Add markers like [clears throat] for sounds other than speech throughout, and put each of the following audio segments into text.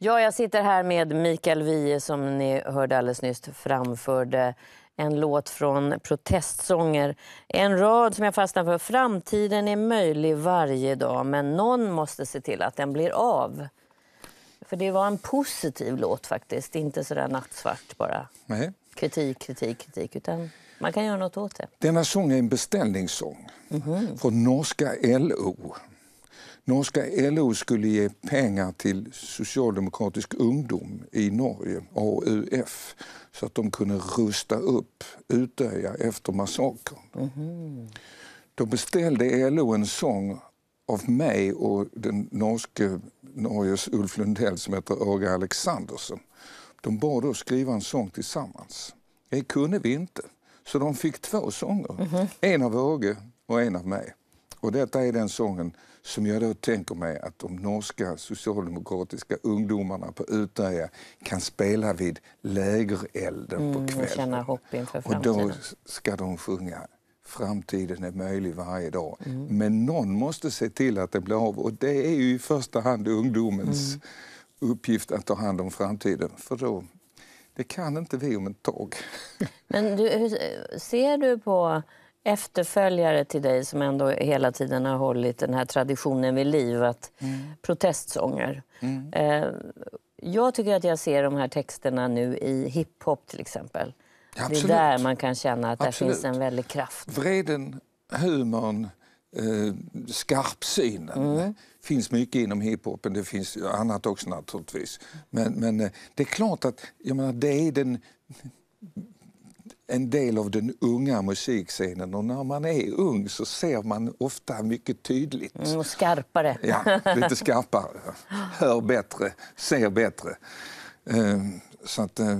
Ja, jag sitter här med Mikael Wiehe som ni hörde alldeles nyss framförde en låt från protestsånger. En rad som jag fastnar för. Framtiden är möjlig varje dag men någon måste se till att den blir av. För det var en positiv låt faktiskt, inte sådär nattsvart bara. Nej. Kritik, kritik, kritik. Utan man kan göra något åt det. Denna sång är en beställningssång mm -hmm. från norska LO Norska LO skulle ge pengar till socialdemokratisk ungdom i Norge, AUF, så att de kunde rusta upp Utöja efter massakern. Mm. Då beställde LO en sång av mig och den norske, Norges Ulf Lundell som heter Åge Alexandersen. De bad oss skriva en sång tillsammans. Det kunde vi inte, så de fick två sånger. Mm. En av Åge och en av mig. Och detta är den sången som jag då tänker mig att de norska socialdemokratiska ungdomarna på Utöja kan spela vid lägerelden mm, på kvällen. Och känna hopp inför Och då ska de sjunga Framtiden är möjlig varje dag. Mm. Men någon måste se till att det blir av och det är ju i första hand ungdomens mm. uppgift att ta hand om framtiden. För då, det kan inte vi om ett tag. Men du, ser du på efterföljare till dig som ändå hela tiden har hållit den här traditionen vid liv, att mm. protestsånger. Mm. Eh, jag tycker att jag ser de här texterna nu i hiphop till exempel. Ja, det är där man kan känna att absolut. finns en väldig kraft. Vreden, humorn, eh, skarpsynen mm. Eh, finns mycket inom hiphopen. Det finns annat också naturligtvis. Men, men eh, det är klart att jag menar, det är den en del av den unga musikscenen och när man är ung så ser man ofta mycket tydligt. Mm, skarpare. Ja, lite skarpare. Hör bättre, ser bättre. Ehm, så att, eh,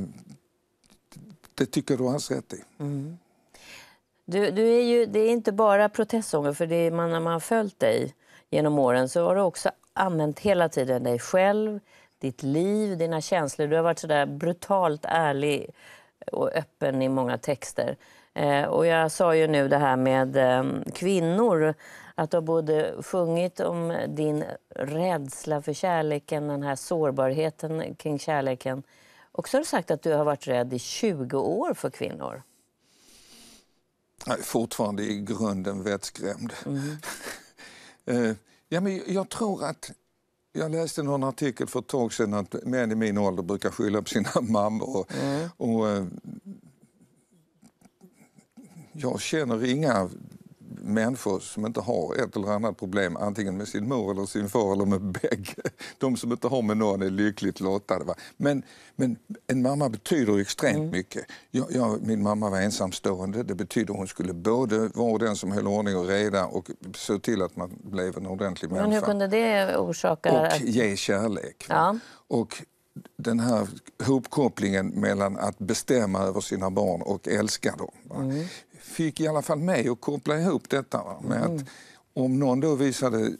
det tycker jag du har hans rätt i. Mm. Du, du, är ju, det är inte bara protestsånger, för det man, när man har följt dig genom åren så har du också använt hela tiden dig själv, ditt liv, dina känslor. Du har varit så där brutalt ärlig och öppen i många texter. Eh, och jag sa ju nu det här med ehm, kvinnor, att du har både sjungit om din rädsla för kärleken, den här sårbarheten kring kärleken, och så har du sagt att du har varit rädd i 20 år för kvinnor. Jag är fortfarande i grunden vettskrämd. Mm. [laughs] Eh, ja, men jag tror att jag läste någon artikel för ett tag sedan att män i min ålder brukar skylla på sina [laughs] mammor. Mm. Och, eh, jag känner inga människor som inte har ett eller annat problem, antingen med sin mor eller sin far eller med bägge. [laughs] De som inte har med någon är lyckligt lottade. Va? Men, men en mamma betyder extremt mm. mycket. Jag, jag, min mamma var ensamstående. Det betyder hon skulle både vara den som höll ordning och reda och se till att man blev en ordentlig människa. Men hur kunde det orsaka... Och att... ge kärlek. Ja. Och den här hopkopplingen mellan att bestämma över sina barn och älska dem. Mm fick i alla fall mig att koppla ihop detta va, med mm. att om någon då visade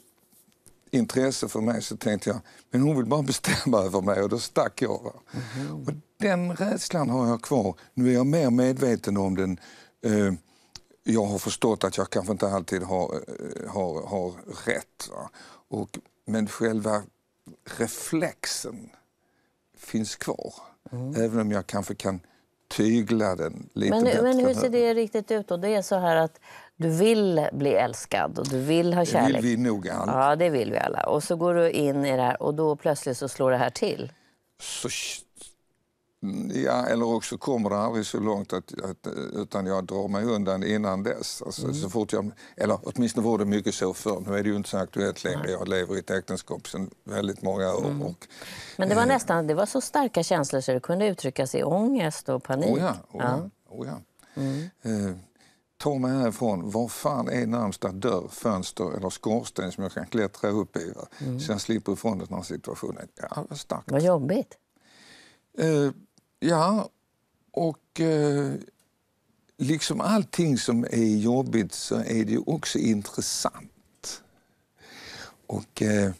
intresse för mig så tänkte jag men hon vill bara bestämma [laughs] över mig och då stack jag. Va. Mm. Och den rädslan har jag kvar. Nu är jag mer medveten om den. Eh, jag har förstått att jag kanske inte alltid har, eh, har, har rätt. Va. Och, men själva reflexen finns kvar. Mm. Även om jag kanske kan tygla den lite men, bättre. Men hur ser det riktigt ut då? Det är så här att du vill bli älskad och du vill ha kärlek. Det vill vi nog alla. Ja, det vill vi alla. Och så går du in i det här och då plötsligt så slår det här till. Så Mm, ja, eller också kommer det aldrig så långt att, att, utan jag drar mig undan innan dess. Alltså, mm. så fort jag, eller åtminstone var det mycket så förr. Nu är det ju inte så aktuellt längre. Jag lever i ett äktenskap sedan väldigt många år. Mm. Och, Men det var eh, nästan det var så starka känslor så det kunde uttryckas i ångest och panik. Oh ja, oh ja, oh ja. Mm. Eh, ta mig härifrån. Var fan är närmsta dörr, fönster eller skorsten som jag kan klättra upp i? Mm. Så jag slipper ifrån den här situationen. Ja, vad starkt. Vad jobbigt. Eh, Ja, och eh, liksom allting som är jobbigt så är det också intressant. Och eh,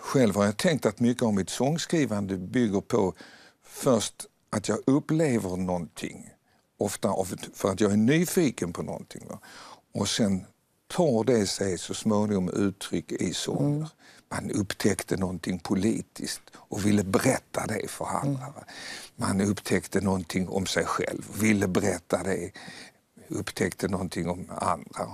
Själv har jag tänkt att mycket av mitt sångskrivande bygger på först att jag upplever någonting, ofta för att jag är nyfiken på någonting. Va? Och sen tar det sig så småningom uttryck i sånger. Mm. Man upptäckte någonting politiskt och ville berätta det för andra. Mm. Man upptäckte någonting om sig själv, ville berätta det upptäckte någonting om andra.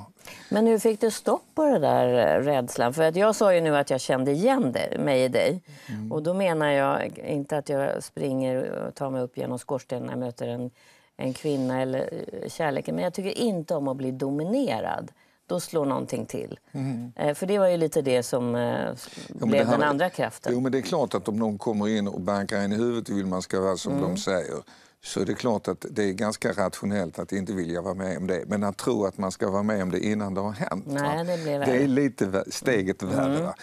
Men hur fick du stopp på den där eh, rädslan? För att jag sa ju nu att jag kände igen mig i dig. Mm. Och då menar jag inte att jag springer och tar mig upp genom skorstenen när jag möter en, en kvinna eller eh, kärleken. Men jag tycker inte om att bli dominerad då slår någonting till. Mm. Eh, för det var ju lite det som eh, ja, blev här, den andra kraften. Jo, men det är klart att om någon kommer in och bankar en i huvudet och vill man ska vara som mm. de säger så är det klart att det är ganska rationellt att inte vilja vara med om det. Men att tro att man ska vara med om det innan det har hänt, Nej, det, blir det är lite steget mm. värre. Va?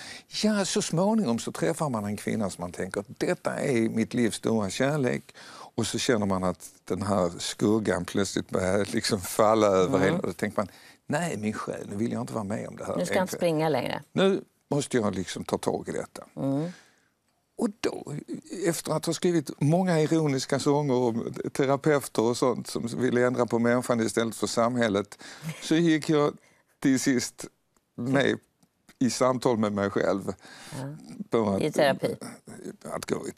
Ja, så småningom så träffar man en kvinna som man tänker detta är mitt livs stora kärlek och så känner man att den här skuggan plötsligt börjar liksom falla över mm. en. då tänker man, nej min själ, nu vill jag inte vara med om det här. Nu ska jag inte springa längre. Nu måste jag liksom ta tag i detta. Mm. Och då, efter att ha skrivit många ironiska sånger om terapeuter och sånt som ville ändra på människan istället för samhället, så gick jag till sist med i samtal med mig själv. Ja. Att, I terapi? Eh, att gå i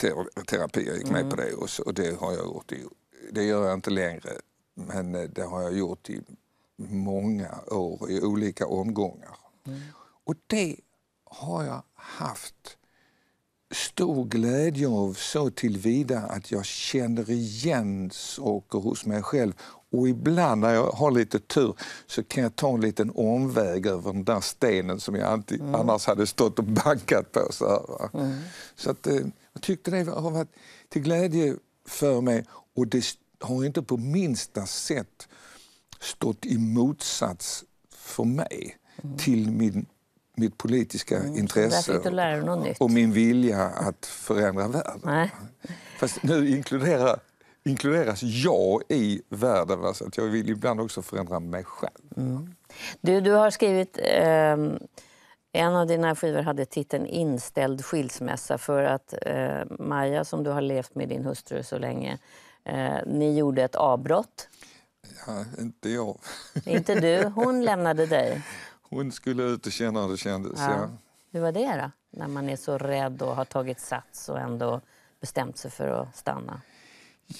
terapi, jag gick med mm. på det och, så, och, det har jag gjort. I, det gör jag inte längre, men eh, det har jag gjort i många år i olika omgångar. Mm. Och det har jag haft stor glädje av så tillvida att jag känner igen saker hos mig själv och ibland när jag har lite tur så kan jag ta en liten omväg över den där stenen som jag alltid, mm. annars hade stått och bankat på. Så, här, mm. så att, eh, jag tyckte det har varit till glädje för mig och det har inte på minsta sätt stått i motsats för mig mm. till min, mitt politiska mm. intresse och, och min vilja att förändra världen. Nej. Fast nu inkluderar inkluderas jag i världen. Va? Så att jag vill ibland också förändra mig själv. Mm. Du, du har skrivit... Eh, en av dina skivor hade titeln Inställd skilsmässa för att eh, Maja, som du har levt med din hustru så länge, eh, ni gjorde ett avbrott. Ja, inte jag. [laughs] Inte du. Hon lämnade dig. Hon skulle ut och känna hur det kändes. Ja. Ja. Hur var det då? När man är så rädd och har tagit sats och ändå bestämt sig för att stanna.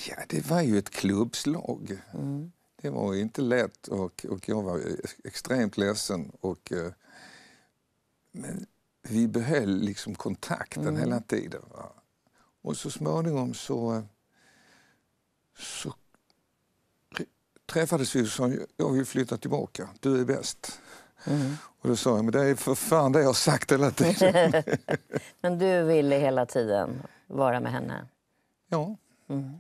Ja, det var ju ett klubbslag. Mm. Det var inte lätt och, och jag var extremt ledsen. Och, eh, men vi behöll liksom kontakten mm. hela tiden. Va? Och så småningom så, så träffades vi och sa jag vill flytta tillbaka, du är bäst. Mm. Och då sa jag, men det är för fan det jag har sagt hela tiden. [laughs] men du ville hela tiden vara med henne? Ja. Mm.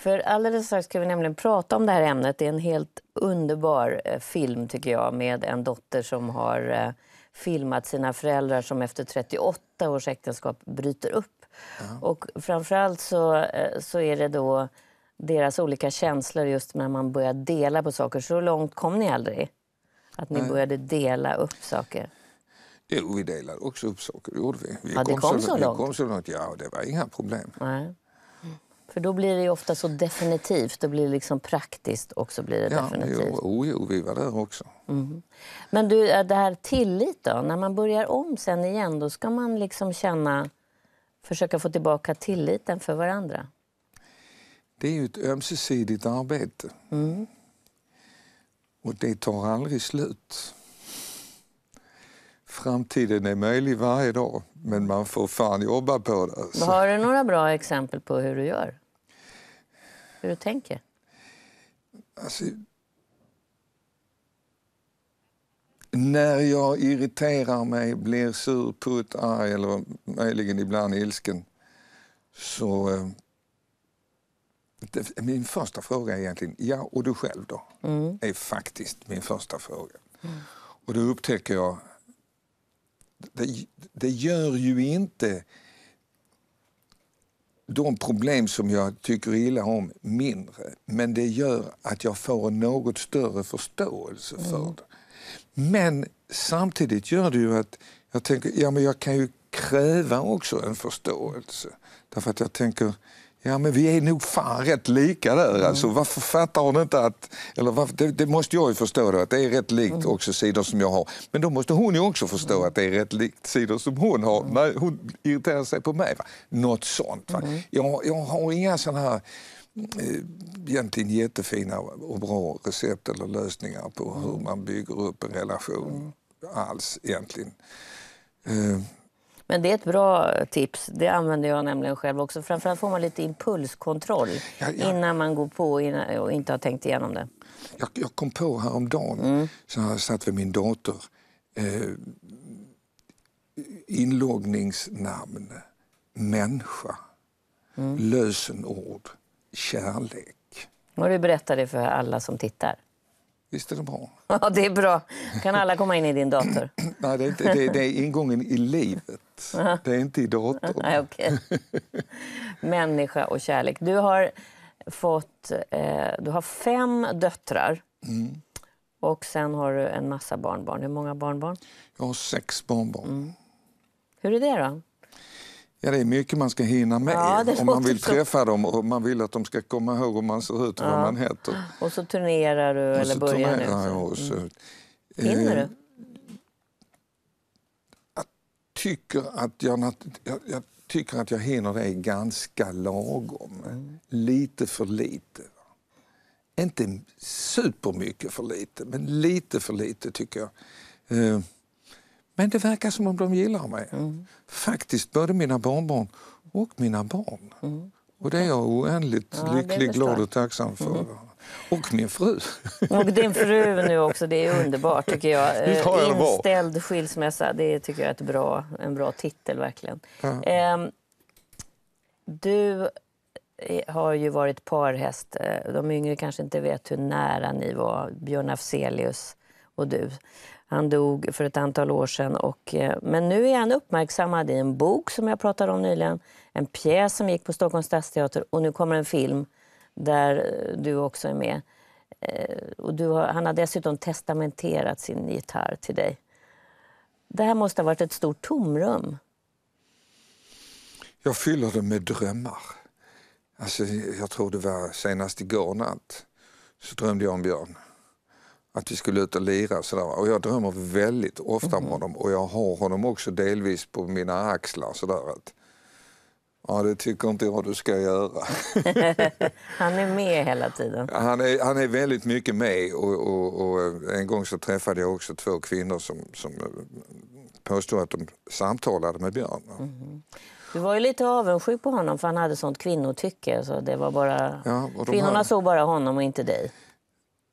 För alldeles strax ska vi nämligen prata om det här ämnet. Det är en helt underbar eh, film tycker jag med en dotter som har eh, filmat sina föräldrar som efter 38 års äktenskap bryter upp. Mm. Och framförallt så, eh, så är det då deras olika känslor just när man börjar dela på saker. Så långt kom ni aldrig? Att ni Nej. började dela upp saker? Jo, vi delade också upp saker. Gjorde vi. Vi, ja, kom, kom, så, kom så långt, ja. Det var inga problem. Nej. För då blir det ju ofta så definitivt. Då blir det liksom praktiskt och så blir det ja, definitivt. Jo, oh, jo, vi var där också. Mm. Men du, det här tillit då? När man börjar om sen igen, då ska man liksom känna... Försöka få tillbaka tilliten för varandra. Det är ju ett ömsesidigt arbete. Mm. Och det tar aldrig slut. Framtiden är möjlig varje dag, men man får fan jobba på det. Så. Alltså. Har du några bra exempel på hur du gör? hur du tänker? Alltså, när jag irriterar mig, blir sur, putt, arg eller möjligen ibland ilsken så... Eh, det, min första fråga är egentligen, ja och du själv då? Mm. är faktiskt min första fråga. Mm. Och då upptäcker jag, det, det gör ju inte de problem som jag tycker illa om mindre. Men det gör att jag får en något större förståelse mm. för det. Men samtidigt gör det ju att jag tänker, ja men jag kan ju kräva också en förståelse. Därför att jag tänker, Ja, men vi är nog fan rätt lika där. Mm. Alltså, varför fattar hon inte att... Eller varför, det, det, måste jag ju förstå då, att det är rätt likt mm. också sidor som jag har. Men då måste hon ju också förstå mm. att det är rätt likt sidor som hon har mm. när hon irriterar sig på mig. Va? Något sånt. Va? Mm. Jag, jag har inga sådana här eh, egentligen jättefina och bra recept eller lösningar på hur mm. man bygger upp en relation mm. alls egentligen. Uh, men det är ett bra tips. Det använder jag nämligen själv också. Framförallt får man lite impulskontroll ja, ja. innan man går på och inte har tänkt igenom det. Jag, jag kom på häromdagen, mm. så jag satt vid min dator, eh, inloggningsnamn, människa, mm. lösenord, kärlek. Och du berättar det för alla som tittar. Visst är det bra? [laughs] Ja, det är bra. kan alla komma in i din dator. [clears throat] Nej, det är, inte, det, det är ingången i livet. Aha. Det är inte i datorn. Nej, okay. Människa och kärlek. Du har, fått, eh, du har fem döttrar. Mm. Och sen har du en massa barnbarn. Hur många barnbarn? Jag har sex barnbarn. Mm. Hur är det då? Ja, det är mycket man ska hinna med ja, om man vill så... träffa dem och man vill att de ska komma ihåg hur man ser ut och ja. vad man heter. Och så turnerar du och eller börjar nu? Jag och så. Mm. Hinner du? Eh, tycker att jag, jag, jag tycker att jag hinner det ganska lagom. Mm. Lite för lite. Inte supermycket för lite, men lite för lite tycker jag. Eh, men det verkar som om de gillar mig. Mm. Faktiskt, både mina barnbarn och mina barn. Mm. Och det är jag oändligt ja, lycklig, glad och tacksam för. Mm. Och min fru. Och din fru nu också, det är underbart tycker jag. [laughs] jag Inställd var. skilsmässa, det tycker jag är ett bra, en bra titel verkligen. Mm. du eh, har ju varit parhäst. Eh, de yngre kanske inte vet hur nära ni var, Björn Afzelius och du. Han dog för ett antal år sedan. Och, eh, men nu är han uppmärksammad i en bok som jag pratade om nyligen, en pjäs som gick på Stockholms stadsteater och nu kommer en film där eh, du också är med. Eh, och har, han har dessutom testamenterat sin gitarr till dig. Det här måste ha varit ett stort tomrum. Jag fyller det med drömmar. Alltså, jag tror det var senast igår natt så drömde jag om Björn. Att vi skulle ut och lira och sådär. Och jag drömmer väldigt ofta mm. om mhm. honom och jag har honom också delvis på mina axlar sådär. Att Ja, det tycker inte jag du ska göra. [laughs] han är med hela tiden. Han är, han är väldigt mycket med. Och, och, och eh, en gång så träffade jag också två kvinnor som, som eh, påstod att de samtalade med Björn. Mm. Du var ju lite avundsjuk på honom för han hade sånt kvinnotycke. Så det var bara... Ja, Kvinnorna hade... såg bara honom och inte dig.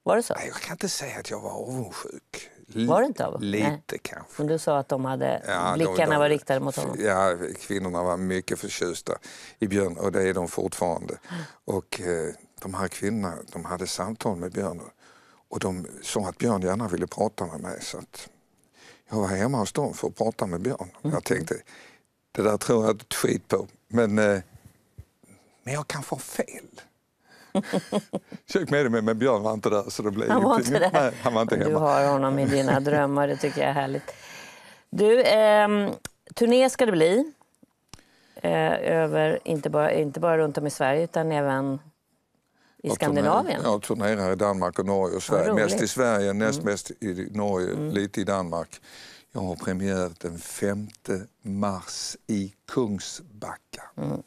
Var det så? Nej, jag kan inte säga att jag var avundsjuk. Var det inte av? Lite Nej. kanske. Men du sa att de hade, ja, blickarna de, de, var riktade mot honom. Ja, kvinnorna var mycket förtjusta i Björn och det är de fortfarande. Och eh, de här kvinnorna, de hade samtal med Björn och de sa att Björn gärna ville prata med mig. Så jag var hemma hos dem för att prata med Björn. Mm. Jag tänkte, det där tror jag ett skit på. Men, eh, men jag kanske har fel. Försök [laughs] med det, men, Björn var inte där. Så det blev han, var inte där. Nej, han var inte hemma. Du har honom i dina [laughs] drömmar, det tycker jag är härligt. Du, eh, turné ska det bli. Eh, över, inte, bara, inte bara runt om i Sverige, utan även i Skandinavien? Jag turnerar i Danmark och Norge och Sverige. Ja, mest i Sverige, näst mm. mest i Norge, mm. lite i Danmark. Jag har premiär den 5 mars i Kungsbacka. Mm.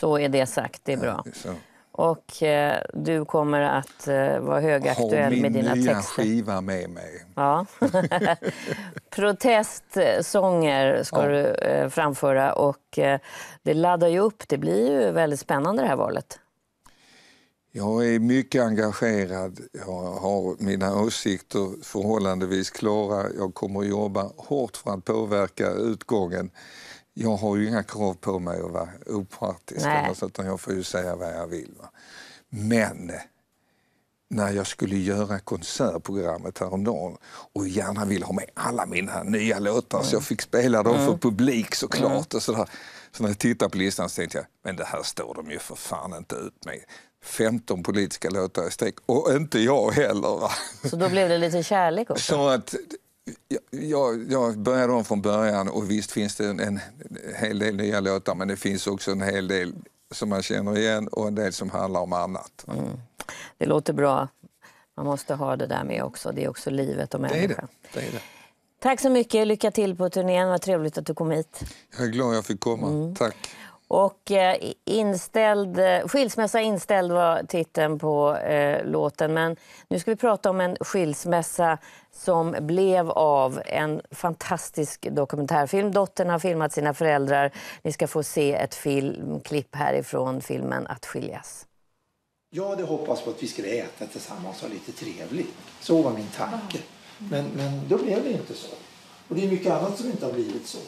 Så är det sagt, det är bra. Ja, och eh, du kommer att eh, vara högaktuell med dina texter. Har min nya skiva med mig. Ja. [laughs] Protestsånger ska ja. du eh, framföra och eh, det laddar ju upp. Det blir ju väldigt spännande det här valet. Jag är mycket engagerad. Jag har mina åsikter förhållandevis klara. Jag kommer att jobba hårt för att påverka utgången jag har ju inga krav på mig att vara opartisk, eller utan jag får ju säga vad jag vill. Va? Men när jag skulle göra konsertprogrammet häromdagen och gärna ville ha med alla mina nya låtar mm. så jag mm. fick spela dem mm. för publik såklart. Mm. Och sådär. Så när jag tittade på listan så tänkte jag, men det här står de ju för fan inte ut med. 15 politiska låtar i sträck och inte jag heller. Va? Så då blev det lite kärlek också? Så att jag, jag började om från början och visst finns det en, en hel del nya låtar men det finns också en hel del som man känner igen och en del som handlar om annat. Mm. Det låter bra. Man måste ha det där med också. Det är också livet och människan. Det är det. det, är det. Tack så mycket. Lycka till på turnén. Vad trevligt att du kom hit. Jag är glad att jag fick komma. Mm. Tack. Och eh, inställd, eh, skilsmässa inställd var titeln på eh, låten. Men nu ska vi prata om en skilsmässa som blev av en fantastisk dokumentärfilm. Dottern har filmat sina föräldrar. Ni ska få se ett filmklipp härifrån filmen Att skiljas. Jag hade hoppats på att vi skulle äta tillsammans och ha lite trevligt. Så var min tanke. Men, men då blev det inte så. Och det är mycket annat som inte har blivit så.